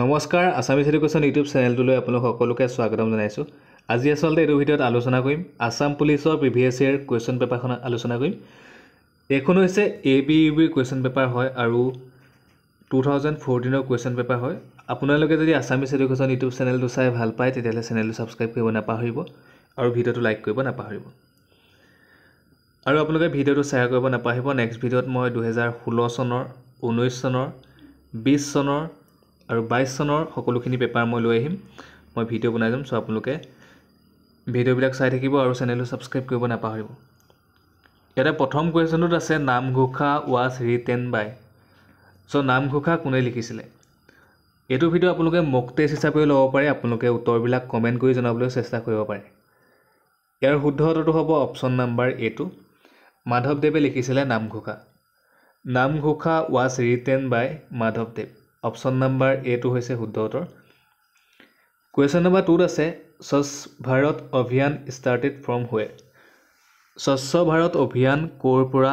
নমস্কাৰ Assamese education YouTube চেনেলটোলৈ আপোনালোক সকলোকে স্বাগতম জনাইছোঁ আজি আচলতে এইটো ভিডিঅ'ত আলোচনা কৰিম আছাম পুলিচৰ পি ভি এছ চিৰ কুৱেশ্যন পেপাৰখন আলোচনা কৰিম এইখন হৈছে এ বি ইউ বিৰ কুৱেশ্যন পেপাৰ হয় আৰু টু থাউজেণ্ড ফ'ৰটিনৰ কুৱেশ্যন পেপাৰ হয় আপোনালোকে যদি আছামিজ এডুকেশ্যন ইউটিউব চেনেলটো চাই ভাল পায় তেতিয়াহ'লে চেনেলটো ছাবস্ক্ৰাইব কৰিব নাপাহৰিব আৰু ভিডিঅ'টো লাইক কৰিব নাপাহৰিব আৰু আপোনালোকে ভিডিঅ'টো শ্বেয়াৰ কৰিব নাপাহৰিব নেক্সট ভিডিঅ'ত মই দুহেজাৰ ষোল্ল চনৰ ঊনৈছ চনৰ বিছ চনৰ আৰু বাইছ চনৰ সকলোখিনি পেপাৰ মই লৈ আহিম মই ভিডিঅ' বনাই যাম চ' আপোনালোকে ভিডিঅ'বিলাক চাই থাকিব আৰু চেনেলটো ছাবস্ক্ৰাইব কৰিব নাপাহৰিব ইয়াতে প্ৰথম কুৱেশ্যনটোত আছে Namghosha was written by so' Namghosha কোনে লিখিছিলে এইটো ভিডিঅ' আপোনালোকে মক টেষ্ট হিচাপেও ল'ব পাৰে আপোনালোকে উত্তৰবিলাক কমেণ্ট কৰি জনাবলৈ চেষ্টা কৰিব পাৰে ইয়াৰ শুদ্ধ উত্তৰটো হ'ব অপশ্যন নাম্বাৰ এ এইটো মাধৱদেৱে লিখিছিলে Namghosha Namghosha was written by মাধৱদেৱ অপশ্যন নাম্বাৰ এটো হৈছে শুদ্ধ উত্তৰ কুৱেশ্যন নাম্বাৰ টুত আছে স্বচ্ছ ভাৰত অভিযান ষ্টাৰ্টেড ফ্ৰম হুৱে স্বচ্ছ ভাৰত অভিযান ক'ৰ পৰা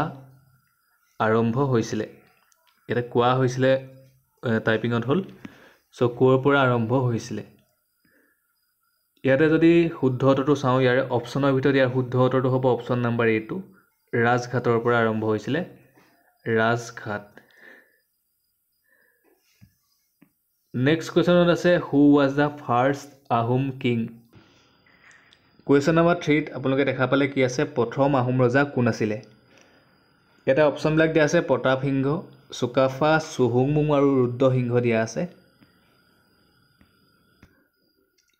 আৰম্ভ হৈছিলে এতিয়া কোৱা হৈছিলে টাইপিঙত হ'ল চ' ক'ৰ পৰা আৰম্ভ হৈছিলে ইয়াতে যদি শুদ্ধ উত্তৰটো চাওঁ ইয়াৰে অপশ্যনৰ ভিতৰত ইয়াৰ শুদ্ধ উত্তৰটো হ'ব অপশ্যন নাম্বাৰ এইটো ৰাজঘাটৰ পৰা আৰম্ভ হৈছিলে ৰাজঘাট নেক্সট কুৱেশ্যনত আছে who was the first Ahom king question number থ্ৰীত আপোনালোকে দেখা পালে কি আছে প্ৰথম আহোম ৰজা কোন আছিলে ইয়াতে অপশ্যনবিলাক দিয়া আছে প্ৰতাপ সিংহ চুকাফা চুহুংমুং আৰু ৰুদ্ৰসিংহ দিয়া আছে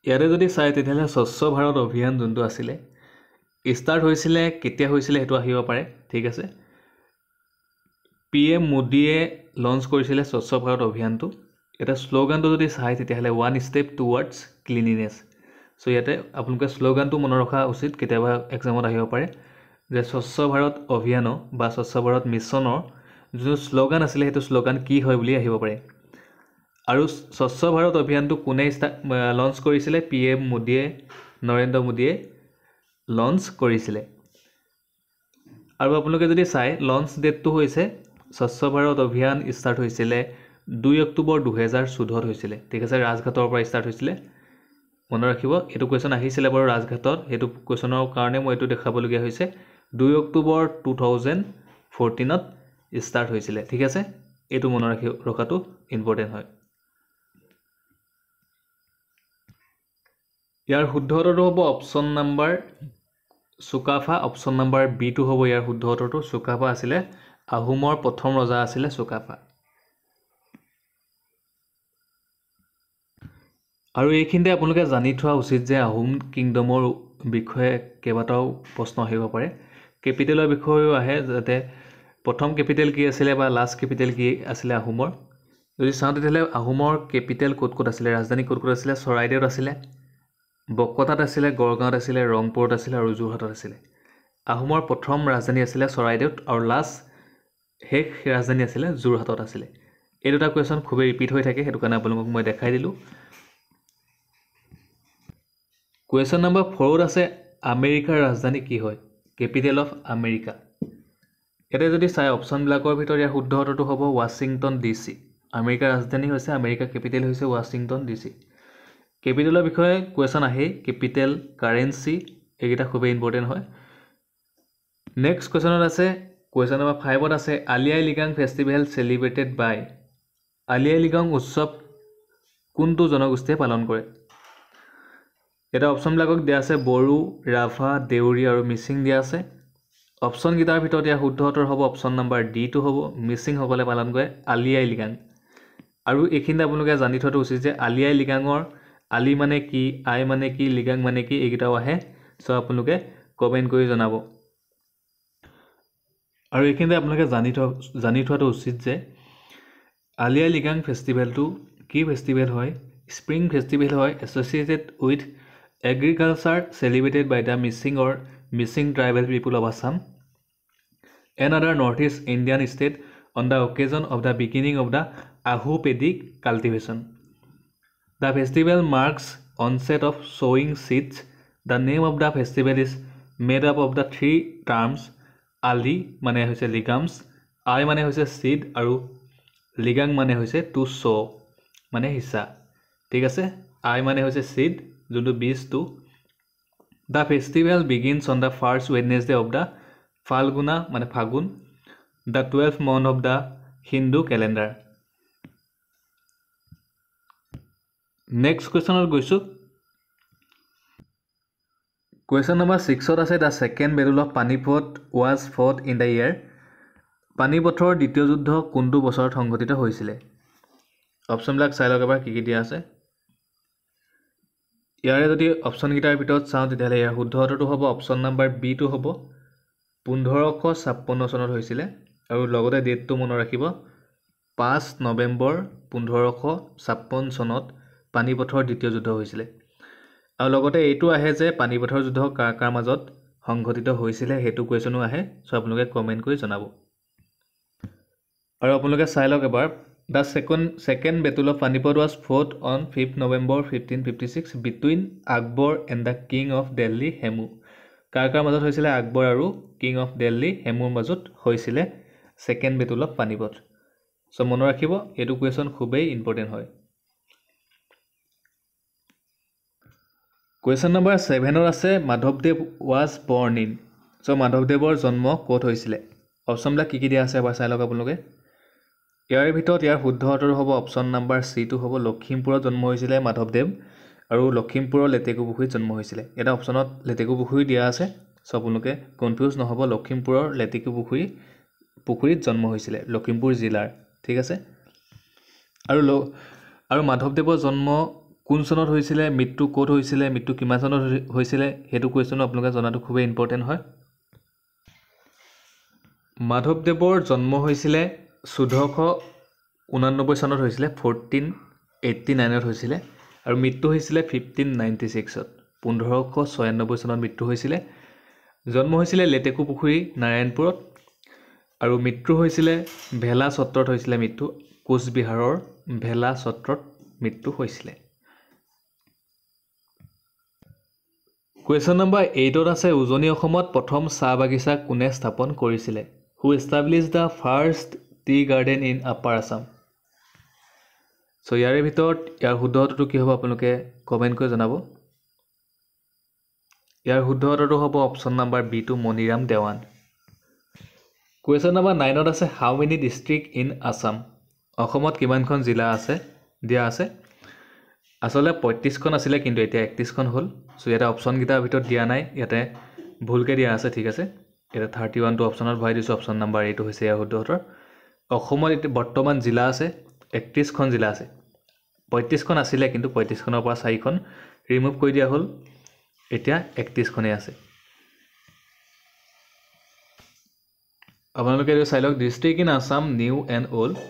ইয়াতে যদি চায় তেতিয়াহ'লে স্বচ্ছ ভাৰত অভিযান যোনটো আছিলে ষ্টাৰ্ট হৈছিলে কেতিয়া হৈছিলে সেইটো আহিব পাৰে ঠিক আছে পি এম মোদীয়ে লঞ্চ কৰিছিলে স্বচ্ছ ভাৰত অভিযানটো এটা শ্লোগানটো যদি চাই তেতিয়াহ'লে one step towards cleanliness so' ইয়াতে আপোনালোকে শ্লোগানটো মনত ৰখা উচিত কেতিয়াবা এক্সামত আহিব পাৰে যে স্বচ্ছ ভাৰত অভিযানৰ বা স্বচ্ছ ভাৰত মিছনৰ যোনটো শ্লোগান আছিলে সেইটো শ্লোগান কি হয় বুলি আহিব পাৰে আৰু স্বচ্ছ ভাৰত অভিযানটো কোনে লঞ্চ কৰিছিলে পি এম মোদীয়ে নৰেন্দ্ৰ মোদীয়ে লঞ্চ কৰিছিলে আৰু আপোনালোকে যদি চাই লঞ্চ ডেটটো হৈছে স্বচ্ছ ভাৰত অভিযান ষ্টাৰ্ট হৈছিলে দুই অক্টোবৰ দুহেজাৰ চৈধ্যত হৈছিলে ঠিক আছে ৰাজঘাটৰ পৰা ষ্টাৰ্ট হৈছিলে মনত ৰাখিব এইটো কুৱেশ্যন আহিছিলে বাৰু ৰাজঘাটত সেইটো কুৱেশ্যনৰ কাৰণে মই এইটো দেখাবলগীয়া হৈছে দুই অক্টোবৰ টু থাউজেণ্ড ফ'ৰটিনত ষ্টাৰ্ট হৈছিলে ঠিক আছে এইটো মনত ৰাখি ৰখাটো ইম্পৰ্টেণ্ট হয় ইয়াৰ শুদ্ধ উত্তৰটো হ'ব option number Sukaphaa option number বিটো হ'ব ইয়াৰ শুদ্ধ উত্তৰটো চুকাফা আছিলে আহোমৰ প্ৰথম ৰজা আছিলে চুকাফা আৰু এইখিনিতে আপোনালোকে জানি থোৱা উচিত যে আহোম কিংডমৰ বিষয়ে কেইবাটাও প্ৰশ্ন আহিব পাৰে কেপিটেলৰ বিষয়েও আহে যাতে প্ৰথম কেপিটেল কি আছিলে বা লাষ্ট কেপিটেল কি আছিলে আহোমৰ যদি চাওঁ তেতিয়াহ'লে আহোমৰ কেপিটেল ক'ত ক'ত আছিলে ৰাজধানী ক'ত ক'ত আছিলে চৰাইদেউত আছিলে বকতাত আছিলে গড়গাঁৱত আছিলে ৰংপুৰত আছিলে আৰু যোৰহাটত আছিলে আহোমৰ প্ৰথম ৰাজধানী আছিলে চৰাইদেউত আৰু লাষ্ট শেষ ৰাজধানী আছিলে যোৰহাটত আছিলে এই দুটা কুৱেশ্যন খুবেই ৰিপিট হৈ থাকে সেইটো কাৰণে আপোনালোকক মই দেখাই দিলোঁ কুৱেশ্যন নাম্বাৰ ফ'ৰত আছে আমেৰিকাৰ ৰাজধানী কি হয় কেপিটেল অফ আমেৰিকা ইয়াতে যদি চাই অপশ্যনবিলাকৰ ভিতৰত ইয়াৰ শুদ্ধ উত্তৰটো হ'ব ৱাশ্বিংটন ডি চি আমেৰিকাৰ ৰাজধানী হৈছে আমেৰিকাৰ কেপিটেল হৈছে ৱাশ্বিংটন ডি চি কেপিটেলৰ বিষয়ে কুৱেশ্যন আহেই কেপিটেল কাৰেঞ্চি এইকেইটা খুবেই ইম্পৰ্টেণ্ট হয় নেক্সট কুৱেশ্যনত আছে কুৱেশ্যন নাম্বাৰ ফাইভত আছে Ali Aye Ligang festival celebrated by Ali Aye Ligang উৎসৱ কোনটো জনগোষ্ঠীয়ে পালন কৰে ইয়াতে অপশ্যনবিলাকক দিয়া আছে বড়ো ৰাভা দেউৰী আৰু মিচিং দিয়া আছে অপশ্যনকেইটাৰ ভিতৰত ইয়াৰ শুদ্ধ উত্তৰ হ'ব অপশ্যন নাম্বাৰ ডিটো হ'ব মিচিংসকলে পালন কৰে আলি আই লিগাং আৰু এইখিনিতে আপোনালোকে জানি থোৱাটো উচিত যে আলি আই লিগাঙৰ আলি মানে কি আই মানে কি লিগাং মানে কি এইকেইটাও আহে চ' আপোনালোকে কমেণ্ট কৰি জনাব আৰু এইখিনিতে আপোনালোকে জানি থোৱা জানি থোৱাটো উচিত যে আলি আই লিগাং ফেষ্টিভেলটো কি ফেষ্টিভেল হয় স্প্ৰিং ফেষ্টিভেল হয় associated with agriculture celebrated by the মিচিঙৰ Mising tribal people of Assam and other North East Indian state on the occasion of the beginning of the আহুপেডিক cultivation the festival marks onset of শ্বয়িং seeds the name of the festival is made up of the three terms Ali মানে হৈছে লিগামছ আই মানে হৈছে seed আৰু লিগাং মানে হৈছে two show' মানে হিচা ঠিক আছে আই মানে হৈছে ছিড যোনটো বীজটো the festival begins on the first Wednesday of the Falguna মানে ফাগুন the twelve month of the Hindu calendar next কুৱেশ্যনত গৈছোঁ কুৱেশ্যন নম্বৰ ছিক্সত আছে the second battle of Panipat was fought in the year পানীপথৰ দ্বিতীয় যুদ্ধ কোনটো বছৰত সংঘটিত হৈছিলে অপশ্যনবিলাক চাই লওক এবাৰ কি কি দিয়া আছে ইয়াৰে যদি অপশ্যনকেইটাৰ ভিতৰত চাওঁ তেতিয়াহ'লে ইয়াৰ শুদ্ধ উত্তৰটো হ'ব অপশ্যন নাম্বাৰ বিটো হ'ব পোন্ধৰশ ছাপন্ন চনত হৈছিলে আৰু লগতে ডেটটো মনত ৰাখিব পাঁচ নৱেম্বৰ পোন্ধৰশ ছাপন্ন চনত পানীপথৰ দ্বিতীয় যুদ্ধ হৈছিলে আৰু লগতে এইটো আহে যে পানীপথৰ যুদ্ধ কাৰ কাৰ মাজত সংঘটিত হৈছিলে সেইটো কুৱেশ্যনো আহে চ' আপোনালোকে কমেণ্ট কৰি জনাব আৰু আপোনালোকে চাই লওক এবাৰ the second second battle of Panipat was fought on fifth November fifteen fifty six between Akbar and the king of Delhi Hemu কাৰ কাৰ মাজত হৈছিলে আকবৰ আৰু কিং অফ দেল্লি হেমুৰ মাজত হৈছিলে second battle of Panipat so' মনত ৰাখিব এইটো কুৱেশ্যন খুবেই ইম্পৰ্টেণ্ট হয় কুৱেশ্যন নম্বৰ ছেভেনত আছে মাধৱদেৱ ৱাজ বৰ্ণ ইন চ' মাধৱদেৱৰ জন্ম ক'ত হৈছিলে অপশ্যনবিলাক কি কি দিয়া আছে এবাৰ চাই লওক আপোনালোকে ইয়াৰ ভিতৰত ইয়াৰ শুদ্ধ উত্তৰ হ'ব অপশ্যন নাম্বাৰ চিটো হ'ব লখিমপুৰত জন্ম হৈছিলে মাধৱদেৱ আৰু লখিমপুৰৰ লেটেকু পুখুৰীত জন্ম হৈছিলে এটা অপশ্যনত লেটেকু পুখুৰী দিয়া আছে চ' আপোনালোকে কনফিউজ নহ'ব লখিমপুৰৰ লেটেকু পুখুৰী পুখুৰীত জন্ম হৈছিলে লখিমপুৰ জিলাৰ ঠিক আছে আৰু ল আৰু মাধৱদেৱৰ জন্ম কোন চনত হৈছিলে মৃত্যু ক'ত হৈছিলে মৃত্যু কিমান চনত হৈছিলে সেইটো কুৱেশ্যনো আপোনালোকে জনাটো খুবেই ইম্পৰ্টেণ্ট হয় মাধৱদেৱৰ জন্ম হৈছিলে চৈধ্যশ ঊনানব্বৈ চনত হৈছিলে ফৰ্টিন এইট্টি নাইনত হৈছিলে আৰু মৃত্যু হৈছিলে ফিফটিন নাইণ্টি ছিক্সত পোন্ধৰশ ছয়ান্নব্বৈ চনত মৃত্যু হৈছিলে জন্ম হৈছিলে লেটেকু পুখুৰী নাৰায়ণপুৰত আৰু মৃত্যু হৈছিলে ভেলা সত্ৰত হৈছিলে মৃত্যু কোচবিহাৰৰ ভেলা চত্ৰত মৃত্যু হৈছিলে কুৱেশ্যন নম্বৰ এইটত আছে উজনি অসমত প্ৰথম চাহ বাগিচা কোনে স্থাপন কৰিছিলে who establish the first tea garden in upper Assam so' ইয়াৰে ভিতৰত ইয়াৰ শুদ্ধ উত্তৰটো কি হ'ব আপোনালোকে কমেণ্ট কৰি জনাব ইয়াৰ শুদ্ধ উত্তৰটো হ'ব option number B to Maniram Dewan question number নাইনত আছে how many district in Assam অসমত কিমানখন জিলা আছে দিয়া আছে আচলতে পঁয়ত্ৰিছখন আছিলে কিন্তু এতিয়া একত্ৰিছখন হ'ল চ' ইয়াতে অপশ্যনকেইটাৰ ভিতৰত দিয়া নাই ইয়াতে ভুলকৈ দিয়া আছে ঠিক আছে ইয়াতে থাৰ্টি ওৱানটো অপশ্যনত ভৰাই দিছোঁ অপশ্যন নাম্বাৰ এইটো হৈছে ইয়াৰ শুদ্ধ উত্তৰ অসমত এতিয়া বৰ্তমান জিলা আছে একত্ৰিছখন জিলা আছে পঁয়ত্ৰিছখন আছিলে কিন্তু পঁয়ত্ৰিছখনৰ পৰা চাৰিখন ৰিমুভ কৰি দিয়া হ'ল এতিয়া একত্ৰিছখনেই আছে আপোনালোকে এইটো চাই লওক district in Assam new and old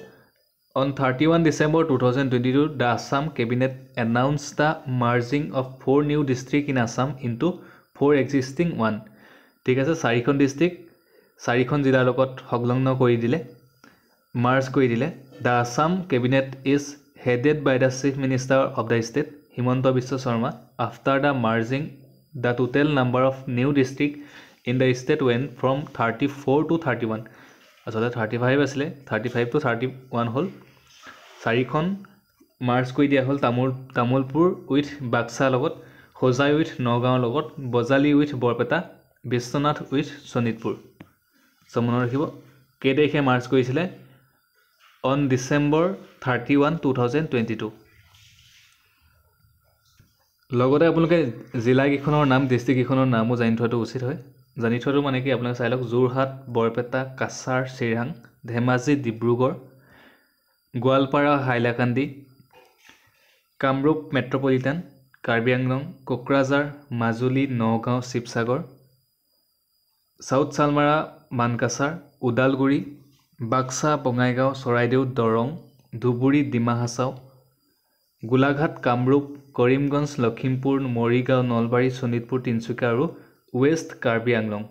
on thirty one December two thousand twenty two the Assam cabinet announce the merging of four new district in Assam into four existing one ঠিক আছে চাৰিখন ডিষ্ট্ৰিক্ট চাৰিখন জিলাৰ লগত সংলগ্ন কৰি দিলে মাৰ্চ কৰি দিলে the Assam cabinet is headed by the chief minister of the state Himanta Biswa Sarma after the merging the total number of new district in the state ৱেন from thirty four to thirty one আচলতে থাৰ্টি ফাইভ আছিলে thirty five to thirty one হ'ল চাৰিখন March কৰি দিয়া হ'ল তামোল Tamulpur with বাক্সাৰ লগত হোজাই উইথ নগাঁৱৰ লগত Bajali with Barpeta Biswanath with Sonitpur so' মনত ৰাখিব কেই তাৰিখে মাৰ্চ কৰিছিলে on December thirty one two thousand twenty two লগতে আপোনালোকে জিলাকেইখনৰ নাম ডিষ্ট্ৰিক্টকেইখনৰ নামো জানি থোৱাটো উচিত হয় জানি থোৱাটো মানে কি আপোনালোকে চাই লওক যোৰহাট বৰপেটা কাছাৰ চিৰাং ধেমাজি ডিব্ৰুগড় গোৱালপাৰা হাইলাকান্দি কামৰূপ মেট্ৰপলিটান কাৰ্বি আংলং কোকৰাঝাৰ মাজুলী নগাঁও শিৱসাগৰ চাউথ চালমাৰা মানকাছাৰ ওদালগুৰি বাক্সা বঙাইগাঁও চৰাইদেউ দৰং ধুবুৰী ডিমা হাছাও গোলাঘাট কামৰূপ কৰিমগঞ্জ লখিমপুৰ মৰিগাঁও নলবাৰী শোণিতপুৰ তিনিচুকীয়া আৰু ৱেষ্ট কাৰ্বি আংলং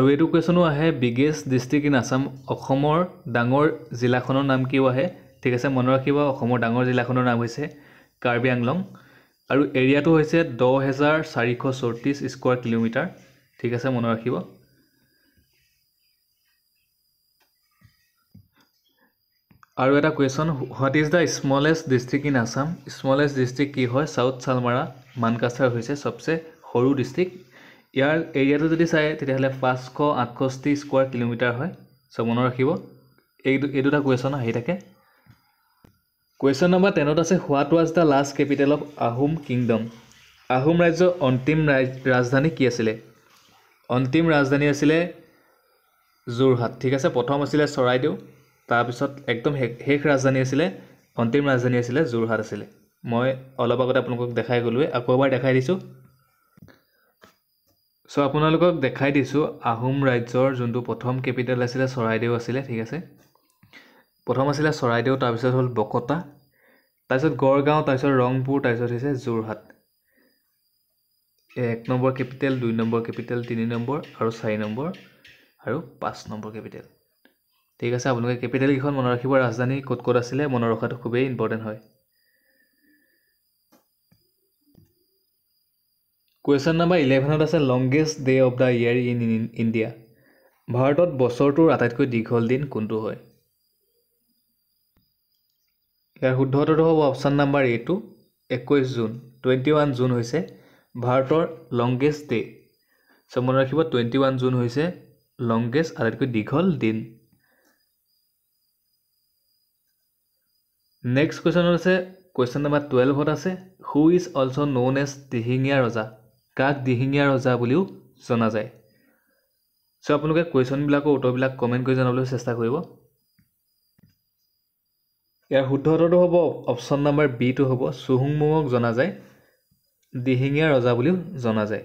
আৰু এইটো কুৱেশ্যনো আহে বিগেষ্ট ডিষ্ট্ৰিক্ট ইন আছাম অসমৰ ডাঙৰ জিলাখনৰ নাম কিয় আহে ঠিক আছে মনত ৰাখিব অসমৰ ডাঙৰ জিলাখনৰ নাম হৈছে কাৰ্বি আংলং আৰু এৰিয়াটো হৈছে দহ হেজাৰ চাৰিশ চৌত্ৰিছ স্কুৱাৰ কিলোমিটাৰ ঠিক আছে মনত ৰাখিব আৰু এটা question what is the smallest district in Assam smallest district কি হয় চাউথ চালমাৰা মানকাছাৰ হৈছে সবচে সৰু ডিষ্ট্ৰিক্ট ইয়াৰ এৰিয়াটো যদি চায় তেতিয়াহ'লে পাঁচশ আঠষষ্ঠি স্কুৱাৰ কিলোমিটাৰ হয় চ' মনত ৰাখিব এই এই দুটা কুৱেশ্যন আহি থাকে কুৱেশ্যন নম্বৰ টেনত আছে what was the last capital of Ahom kingdom Ahom ৰাজ্যৰ অন্তিম ৰাজধানী কি আছিলে অন্তিম ৰাজধানী আছিলে যোৰহাট ঠিক আছে প্ৰথম আছিলে চৰাইদেউ তাৰপিছত একদম শেষ শেষ ৰাজধানী আছিলে অন্তিম ৰাজধানী আছিলে যোৰহাট আছিলে মই অলপ আগতে আপোনালোকক দেখাই গ'লোৱে আকৌ এবাৰ দেখাই দিছোঁ চ' আপোনালোকক দেখাই দিছোঁ আহোম ৰাজ্যৰ যোনটো প্ৰথম কেপিটেল আছিলে চৰাইদেউ আছিলে ঠিক আছে প্ৰথম আছিলে চৰাইদেউ তাৰপিছত হ'ল বকতা তাৰপিছত গড়গাঁও তাৰপিছত ৰংপুৰ তাৰপিছত হৈছে যোৰহাট এক নম্বৰ কেপিটেল দুই নম্বৰ কেপিটেল তিনি নম্বৰ আৰু চাৰি নম্বৰ আৰু পাঁচ নম্বৰ কেপিটেল ঠিক আছে আপোনালোকে কেপিটেলকেইখন মনত ৰাখিব ৰাজধানী ক'ত ক'ত আছিলে মনত ৰখাটো খুবেই ইম্পৰ্টেণ্ট হয় কুৱেশ্যন নাম্বাৰ ইলেভেনত আছে longest day of the year in India ভাৰতত বছৰটোৰ আটাইতকৈ দীঘল দিন কোনটো হয় ইয়াৰ শুদ্ধ উত্তৰটো হ'ব অপশ্যন নাম্বাৰ এইটো একৈছ জুন টুৱেণ্টি ওৱান জুন হৈছে ভাৰতৰ লংগেষ্ট ডে' চ' মনত ৰাখিব টুৱেণ্টি ওৱান জুন হৈছে লংগেষ্ট আটাইতকৈ দীঘল দিন নেক্সট কুৱেশ্যন আছে কুৱেশ্যন নাম্বাৰ টুৱেলভত আছে who is also' known as Dihingia ৰজা কাক দিহিঙীয়া ৰজা বুলিও জনা যায় চ' আপোনালোকে কুৱেশ্যনবিলাকৰ উত্তৰবিলাক কমেণ্ট কৰি জনাবলৈ চেষ্টা কৰিব ইয়াৰ শুদ্ধ উত্তৰটো হ'ব অপশ্যন নাম্বাৰ বিটো হ'ব চুহুংমুঙক জনা যায় দিহিঙীয়া ৰজা বুলিও জনা যায়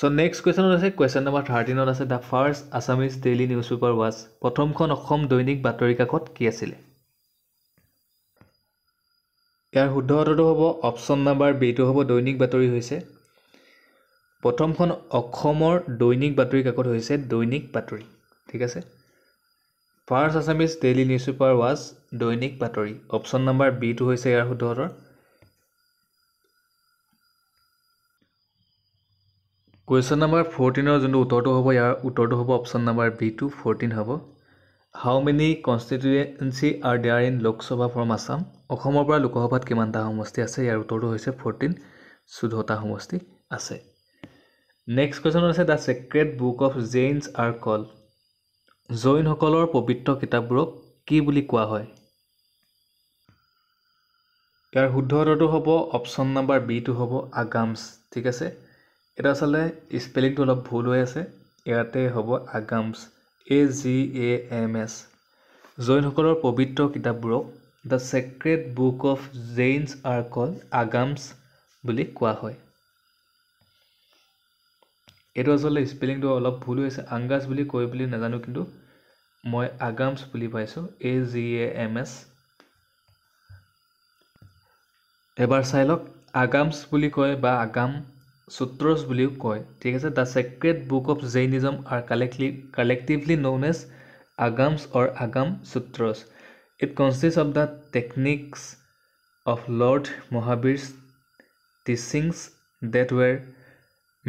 চ' নেক্সট কুৱেশ্যনত আছে কুৱেশ্যন নম্বৰ থাৰ্টিনত আছে the first Assamese daily newspaper was প্ৰথমখন অসম দৈনিক বাতৰি কাকত কি আছিলে ইয়াৰ শুদ্ধ উত্তৰটো হ'ব অপশ্যন নাম্বাৰ বিটো হ'ব দৈনিক বাতৰি হৈছে প্ৰথমখন অসমৰ দৈনিক বাতৰি কাকত হৈছে দৈনিক বাতৰি ঠিক আছে first Assamese daily newspaper was Dainik Batori option number বিটো হৈছে ইয়াৰ শুদ্ধ উত্তৰ কুৱেশ্যন নাম্বাৰ ফৰ্টিনৰ যোনটো উত্তৰটো হ'ব ইয়াৰ উত্তৰটো হ'ব option number B to fourteen হ'ব how many constituency are there in Lok Sabha from Assam অসমৰ পৰা লোকসভাত কিমানটা সমষ্টি আছে ইয়াৰ উত্তৰটো হৈছে ফৰ্টিন চৈধ্যটা সমষ্টি আছে নেক্সট কুৱেশ্যন হৈছে the secret book of Jains are call জৈনসকলৰ পবিত্ৰ কিতাপবোৰক কি বুলি কোৱা হয় ইয়াৰ শুদ্ধ উত্তৰটো হ'ব অপশ্যন নাম্বাৰ বিটো হ'ব আগামছ ঠিক আছে এটা আচলতে স্পেলিংটো অলপ ভুল হৈ আছে ইয়াতে হ'ব Agamas A G A M S জৈনসকলৰ পবিত্ৰ কিতাপবোৰক the secret book of Jains are call Agamas বুলি কোৱা হয় এইটো আচলতে স্পেলিংটো অলপ ভুল হৈ আছে আংগাছ বুলি কৈ বুলি নাজানো কিন্তু মই আগামছ বুলি পাইছোঁ A G A M S এবাৰ চাই লওক আগামছ বুলি কয় বা আগাম সূত্ৰছ বুলিও কয় ঠিক আছে the secret book of Jainism are কালেক্টলি collectively known as Agamas or Agam sutras it consist of the techniques of lord Mahavir teachings that were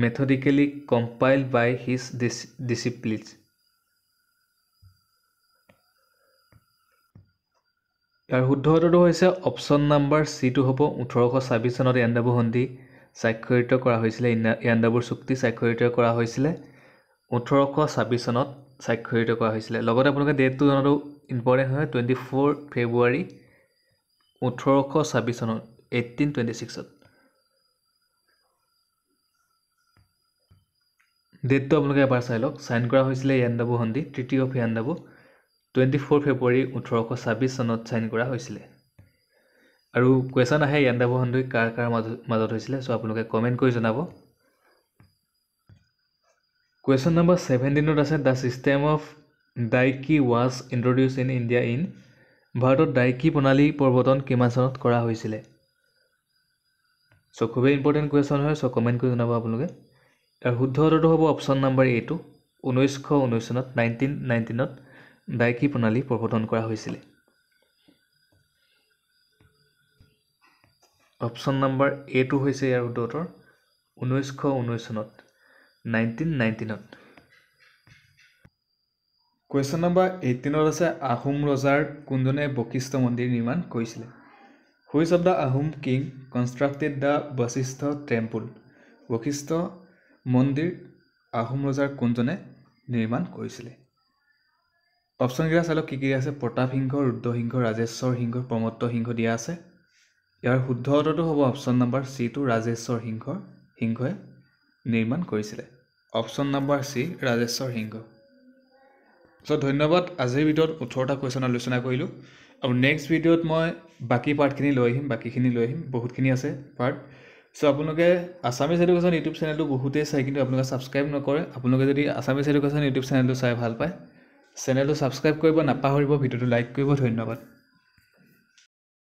methodically compile by his ডিচ ডিচিপ্লিন ইয়াৰ শুদ্ধ উত্তৰটো হৈছে অপশ্যন নাম্বাৰ চিটো হ'ব ওঠৰশ ছাব্বিছ চনত এণ্ডাবুসন্দী স্বাক্ষৰিত কৰা হৈছিলে ইয়াণ্ডাবুৰ চুক্তি স্বাক্ষৰিত কৰা হৈছিলে ওঠৰশ ছাব্বিছ চনত স্বাক্ষৰিত কৰা হৈছিলে লগতে আপোনালোকে ডেটটো জনাটো ইম্পৰ্টেণ্ট হয় টুৱেণ্টি ফ'ৰ ফেব্ৰুৱাৰী ওঠৰশ ছাব্বিছ চনত এইটিন টুৱেণ্টি ছিক্সত ডেটটো আপোনালোকে এবাৰ চাই লওক ছাইন কৰা হৈছিলে ইয়াণ্ডাবু সন্ধি তৃতীয় of Yandabo twenty four February ওঠৰশ ছাব্বিছ চনত ছাইন কৰা হৈছিলে আৰু কুৱেশ্যন আহে ইয়াণ্ডা বহন্দুই কাৰ কাৰ মাজ মাজত হৈছিলে চ' আপোনালোকে কমেণ্ট কৰি জনাব কুৱেশ্যন নম্বৰ ছেভেণ্টিনত আছে দ্য ছিষ্টেম অফ ডাইকি was introduce in India in ভাৰতত ডাইকি প্ৰণালী প্ৰৱৰ্তন কিমান চনত কৰা হৈছিলে চ' খুবেই ইম্পৰ্টেণ্ট কুৱেশ্যন হয় চ' কমেণ্ট কৰি জনাব আপোনালোকে আৰু শুদ্ধ উত্তৰটো হ'ব অপশ্যন নাম্বাৰ এইটো ঊনৈছশ ঊনৈছ চনত নাইনটিন নাইনটিনত ডাইকি প্ৰণালী প্ৰৱৰ্তন কৰা হৈছিলে অপশ্যন নম্বৰ এটো হৈছে ইয়াৰ উত্তৰ ঊনৈছশ ঊনৈছ চনত নাইনটিন নাইনটিনত কুৱেশ্যন নম্বৰ এইটিনত আছে আহোম ৰজাৰ কোনজনে বশিষ্ঠ মন্দিৰ নিৰ্মাণ কৰিছিলে which of the Ahom king constructed the Vashishtha temple Vashishtha মন্দিৰ আহোম ৰজাৰ কোনজনে নিৰ্মাণ কৰিছিলে অপশ্যনকেইটা চাই লওক কি কি আছে প্ৰতাপ সিংহ ৰুদ্ৰসিংহ ৰাজেশ্বৰ সিংহ প্ৰমত্ত সিংহ দিয়া আছে ইয়াৰ শুদ্ধ উত্তৰটো হ'ব অপশ্যন চি চিটো ৰাজেশ্বৰ সিংহৰ সিংহই নিৰ্মাণ কৰিছিলে option number C Rajeswar Singha so' ধন্যবাদ আজিৰ ভিতৰত ওঠৰটা কুৱেশ্যন আলোচনা কৰিলোঁ আৰু নেক্সট ভিডিঅ'ত মই বাকী পাৰ্টখিনি লৈ আহিম বাকীখিনি লৈ আহিম বহুতখিনি আছে পাৰ্ট চ' আপোনালোকে আছামিজ এডুকেশ্যন ইউটিউব চেনেলটো বহুতেই চাই কিন্তু আপোনালোকে ছাবস্ক্ৰাইব নকৰে আপোনালোকে যদি আছামিজ এডুকেশ্যন ইউটিউব চেনেলটো চাই ভাল পায় চেনেলটো ছাবস্ক্ৰাইব কৰিব নাপাহৰিব ভিডিঅ'টো লাইক কৰিব ধন্যবাদ